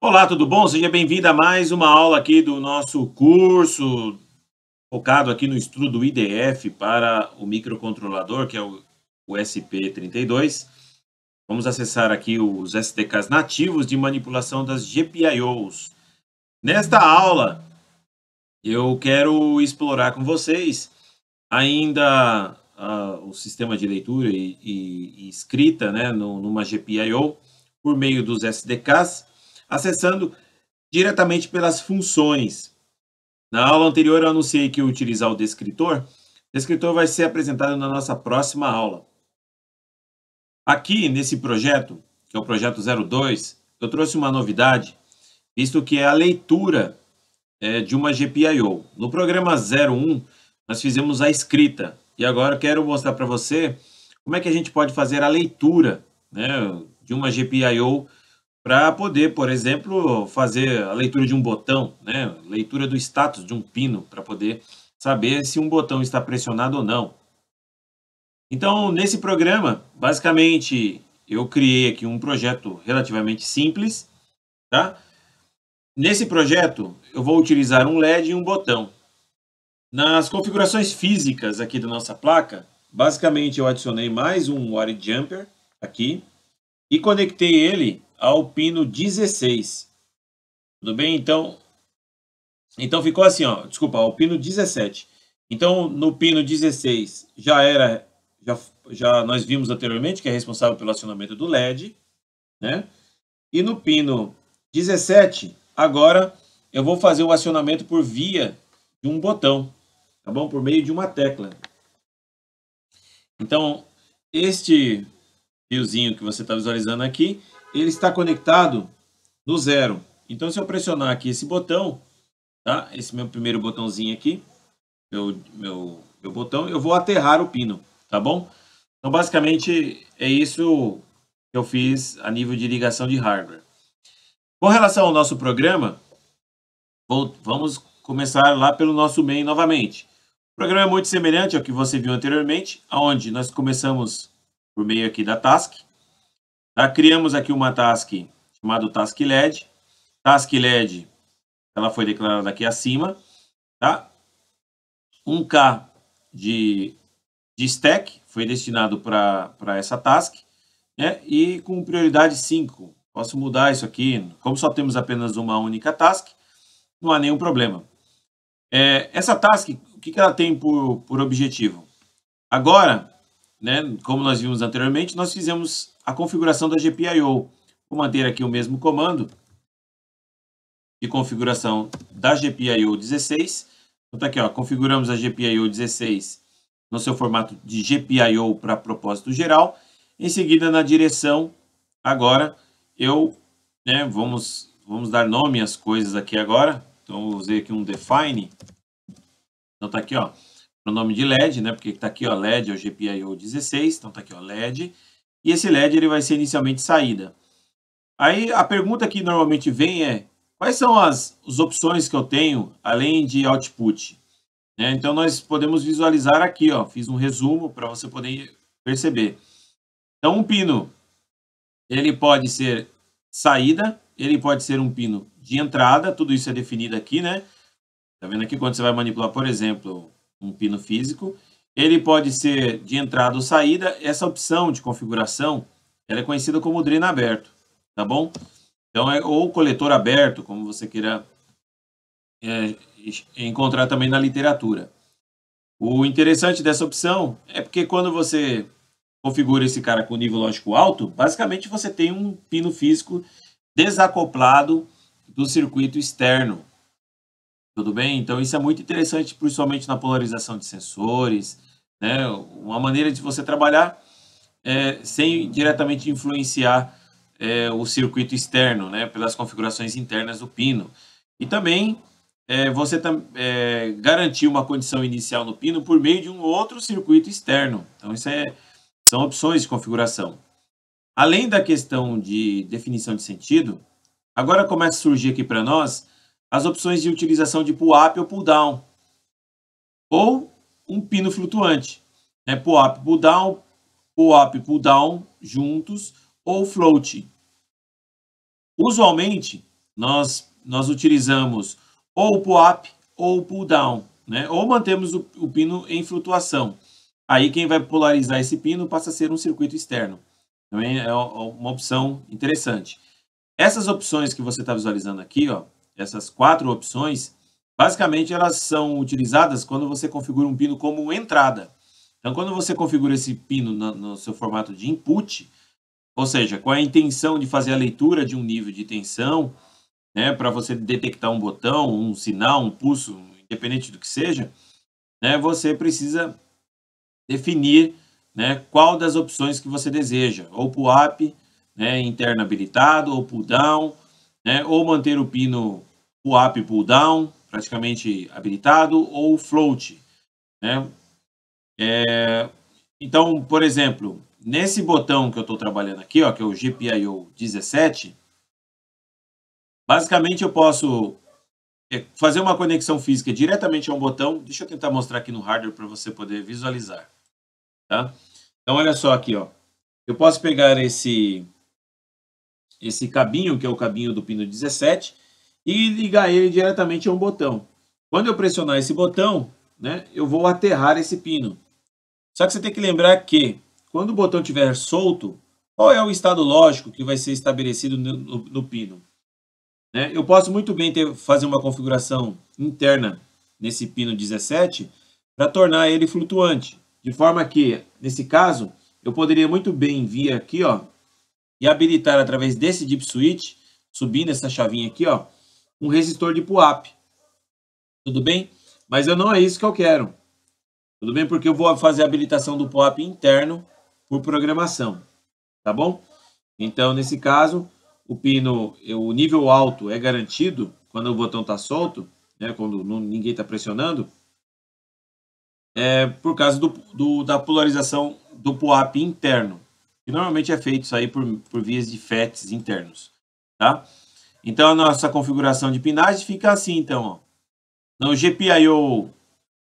Olá, tudo bom? Seja bem-vindo a mais uma aula aqui do nosso curso focado aqui no estudo do IDF para o microcontrolador, que é o, SP32. Vamos acessar aqui os SDKs nativos de manipulação das GPIOs. Nesta aula, eu quero explorar com vocês ainda uh, o sistema de leitura e, e, e escrita né, no, numa GPIO por meio dos SDKs acessando diretamente pelas funções. Na aula anterior, eu anunciei que utilizar o descritor. O descritor vai ser apresentado na nossa próxima aula. Aqui, nesse projeto, que é o projeto 02, eu trouxe uma novidade, visto que é a leitura é, de uma GPIO. No programa 01, nós fizemos a escrita. E agora eu quero mostrar para você como é que a gente pode fazer a leitura né, de uma GPIO para poder, por exemplo, fazer a leitura de um botão, né? leitura do status de um pino, para poder saber se um botão está pressionado ou não. Então, nesse programa, basicamente, eu criei aqui um projeto relativamente simples. Tá? Nesse projeto, eu vou utilizar um LED e um botão. Nas configurações físicas aqui da nossa placa, basicamente eu adicionei mais um wire jumper aqui e conectei ele ao pino 16. Tudo bem? Então, então ficou assim, ó, desculpa, ao pino 17. Então, no pino 16 já era já, já nós vimos anteriormente que é responsável pelo acionamento do LED, né? E no pino 17, agora eu vou fazer o acionamento por via de um botão, tá bom? Por meio de uma tecla. Então, este fiozinho que você está visualizando aqui, ele está conectado no zero. Então, se eu pressionar aqui esse botão, tá? esse meu primeiro botãozinho aqui, meu, meu, meu botão, eu vou aterrar o pino, tá bom? Então, basicamente, é isso que eu fiz a nível de ligação de hardware. Com relação ao nosso programa, vou, vamos começar lá pelo nosso main novamente. O programa é muito semelhante ao que você viu anteriormente, onde nós começamos por meio aqui da task, Tá? Criamos aqui uma task chamada task LED. Task LED, ela foi declarada aqui acima, tá? 1K de, de stack foi destinado para essa task, né? E com prioridade 5. Posso mudar isso aqui, como só temos apenas uma única task, não há nenhum problema. É, essa task, o que, que ela tem por, por objetivo? Agora, né, como nós vimos anteriormente, nós fizemos a configuração da GPIO. Vou manter aqui o mesmo comando de configuração da GPIO 16. Então, tá aqui, ó, configuramos a GPIO 16 no seu formato de GPIO para propósito geral. Em seguida, na direção, agora, eu, né, vamos, vamos dar nome às coisas aqui agora. Então, eu usei aqui um define. Então, tá aqui, ó, o nome de LED, né, porque tá aqui, ó, LED é o GPIO 16. Então, tá aqui, ó, LED e esse LED ele vai ser inicialmente saída. Aí a pergunta que normalmente vem é, quais são as, as opções que eu tenho além de output? Né? Então nós podemos visualizar aqui, ó, fiz um resumo para você poder perceber. Então um pino, ele pode ser saída, ele pode ser um pino de entrada, tudo isso é definido aqui, né? Tá vendo aqui quando você vai manipular, por exemplo, um pino físico, ele pode ser de entrada ou saída. Essa opção de configuração ela é conhecida como dreno aberto, tá bom? Então, é, ou coletor aberto, como você queira é, encontrar também na literatura. O interessante dessa opção é porque quando você configura esse cara com nível lógico alto, basicamente você tem um pino físico desacoplado do circuito externo. Tudo bem? Então isso é muito interessante, principalmente na polarização de sensores, né? Uma maneira de você trabalhar é, sem diretamente influenciar é, o circuito externo, né? Pelas configurações internas do pino. E também é, você é, garantir uma condição inicial no pino por meio de um outro circuito externo. Então, isso é, são opções de configuração. Além da questão de definição de sentido, agora começa a surgir aqui para nós as opções de utilização de pull-up ou pull-down, ou um pino flutuante. Né? Pull-up, pull-down, pull-up, pull-down juntos ou float. Usualmente, nós, nós utilizamos ou pull-up ou pull-down, né? ou mantemos o, o pino em flutuação. Aí quem vai polarizar esse pino passa a ser um circuito externo. Também é uma opção interessante. Essas opções que você está visualizando aqui, ó, essas quatro opções, Basicamente, elas são utilizadas quando você configura um pino como entrada. Então, quando você configura esse pino no, no seu formato de input, ou seja, com a intenção de fazer a leitura de um nível de tensão, né, para você detectar um botão, um sinal, um pulso, independente do que seja, né, você precisa definir né, qual das opções que você deseja, ou pull-up, né, interno habilitado, ou pull-down, né, ou manter o pino pull-up, pull-down, praticamente habilitado ou float. Né? É, então, por exemplo, nesse botão que eu estou trabalhando aqui, ó, que é o GPIO 17, basicamente eu posso é, fazer uma conexão física diretamente a um botão. Deixa eu tentar mostrar aqui no hardware para você poder visualizar. Tá? Então, olha só aqui. Ó. Eu posso pegar esse, esse cabinho, que é o cabinho do pino 17, e ligar ele diretamente a um botão. Quando eu pressionar esse botão, né, eu vou aterrar esse pino. Só que você tem que lembrar que quando o botão estiver solto, qual é o estado lógico que vai ser estabelecido no, no, no pino? Né? Eu posso muito bem ter, fazer uma configuração interna nesse pino 17 para tornar ele flutuante. De forma que, nesse caso, eu poderia muito bem vir aqui ó, e habilitar através desse dip switch, subindo essa chavinha aqui, ó, um resistor de pull-up, Tudo bem? Mas eu não é isso que eu quero. Tudo bem? Porque eu vou fazer a habilitação do pull-up interno por programação. Tá bom? Então, nesse caso, o pino, o nível alto é garantido quando o botão está solto, né, quando ninguém está pressionando, é por causa do, do da polarização do pull-up interno. E normalmente é feito isso aí por, por vias de FETs internos. Tá? Então, a nossa configuração de pinagem fica assim, então. Ó. No então, GPIO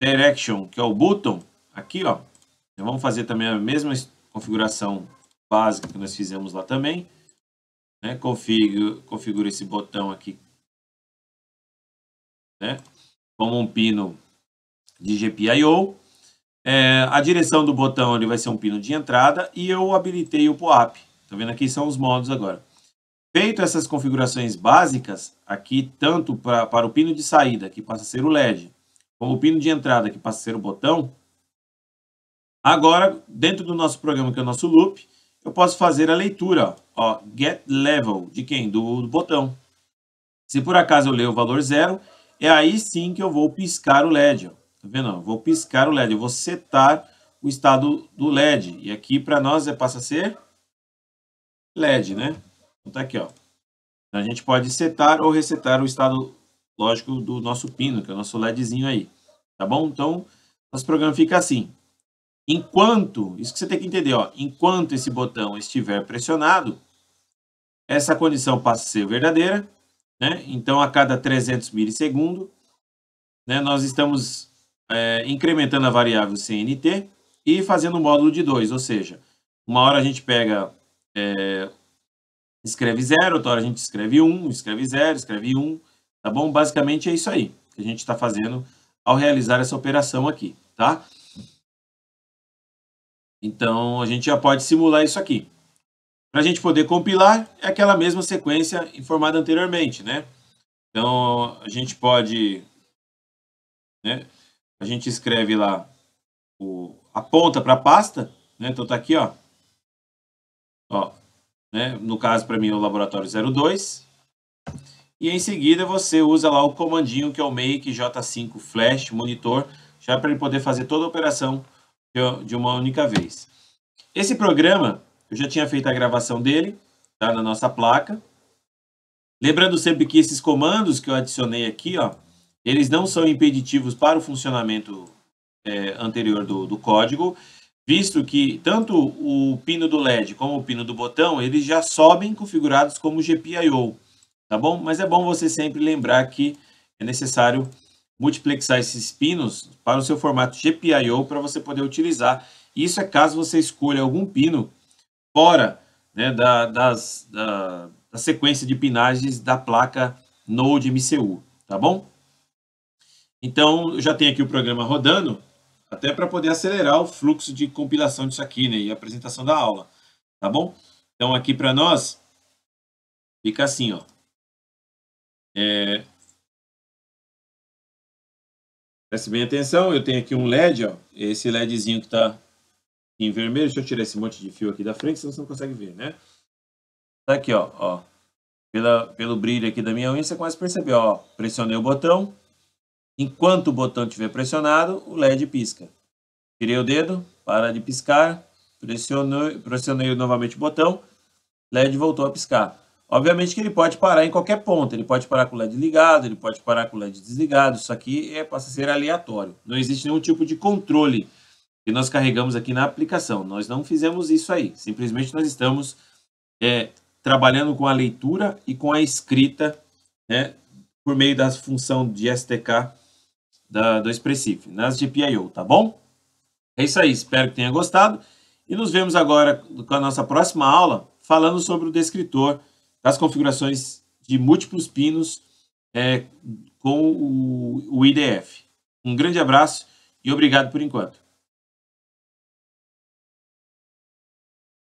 Direction, que é o button, aqui, ó. Então, vamos fazer também a mesma configuração básica que nós fizemos lá também. Né? Configura, esse botão aqui. Né? Como um pino de GPIO. É, a direção do botão ele vai ser um pino de entrada e eu habilitei o POAP. Tá vendo aqui são os modos agora. Feito essas configurações básicas, aqui tanto pra, para o pino de saída, que passa a ser o LED, como o pino de entrada, que passa a ser o botão, agora, dentro do nosso programa, que é o nosso loop, eu posso fazer a leitura, ó, get level, de quem? Do, do botão. Se por acaso eu ler o valor zero, é aí sim que eu vou piscar o LED. Ó. Tá vendo? Eu vou piscar o LED, eu vou setar o estado do LED. E aqui para nós é, passa a ser LED, né? Então, tá aqui, ó. A gente pode setar ou resetar o estado lógico do nosso pino, que é o nosso LEDzinho aí. Tá bom? Então, nosso programa fica assim. Enquanto, isso que você tem que entender, ó, enquanto esse botão estiver pressionado, essa condição passa a ser verdadeira, né? Então, a cada 300 milissegundos, né, nós estamos é, incrementando a variável CNT e fazendo um módulo de 2, ou seja, uma hora a gente pega é, escreve zero, outra hora a gente escreve um, escreve zero, escreve um, tá bom? Basicamente é isso aí que a gente está fazendo ao realizar essa operação aqui, tá? Então, a gente já pode simular isso aqui. Para a gente poder compilar, é aquela mesma sequência informada anteriormente, né? Então, a gente pode... Né? A gente escreve lá o, a ponta para a pasta, né? Então, tá aqui, ó. ó né? no caso para mim é o laboratório 02, e em seguida você usa lá o comandinho que é o make j5 flash monitor, já para ele poder fazer toda a operação de uma única vez. Esse programa, eu já tinha feito a gravação dele, tá, na nossa placa. Lembrando sempre que esses comandos que eu adicionei aqui, ó, eles não são impeditivos para o funcionamento é, anterior do, do código, visto que tanto o pino do LED como o pino do botão, eles já sobem configurados como GPIO, tá bom? Mas é bom você sempre lembrar que é necessário multiplexar esses pinos para o seu formato GPIO para você poder utilizar. Isso é caso você escolha algum pino fora né, da, das, da, da sequência de pinagens da placa Node MCU, tá bom? Então, eu já tenho aqui o programa rodando, até para poder acelerar o fluxo de compilação disso aqui, né, e apresentação da aula, tá bom? Então aqui para nós fica assim, ó. É... Preste bem atenção, eu tenho aqui um LED, ó, esse LEDzinho que está em vermelho, deixa eu tirar esse monte de fio aqui da frente, senão você não consegue ver, né? Tá aqui, ó, ó. Pela, pelo brilho aqui da minha unha, você começa a perceber, ó, pressionei o botão, Enquanto o botão estiver pressionado, o LED pisca. Tirei o dedo, para de piscar, pressionei, pressionei novamente o botão, LED voltou a piscar. Obviamente que ele pode parar em qualquer ponto, ele pode parar com o LED ligado, ele pode parar com o LED desligado, isso aqui é, passa a ser aleatório. Não existe nenhum tipo de controle que nós carregamos aqui na aplicação. Nós não fizemos isso aí, simplesmente nós estamos é, trabalhando com a leitura e com a escrita né, por meio da função de STK da, do Expressif, nas de PIO, tá bom? É isso aí, espero que tenha gostado. E nos vemos agora com a nossa próxima aula, falando sobre o descritor das configurações de múltiplos pinos é, com o, o IDF. Um grande abraço e obrigado por enquanto.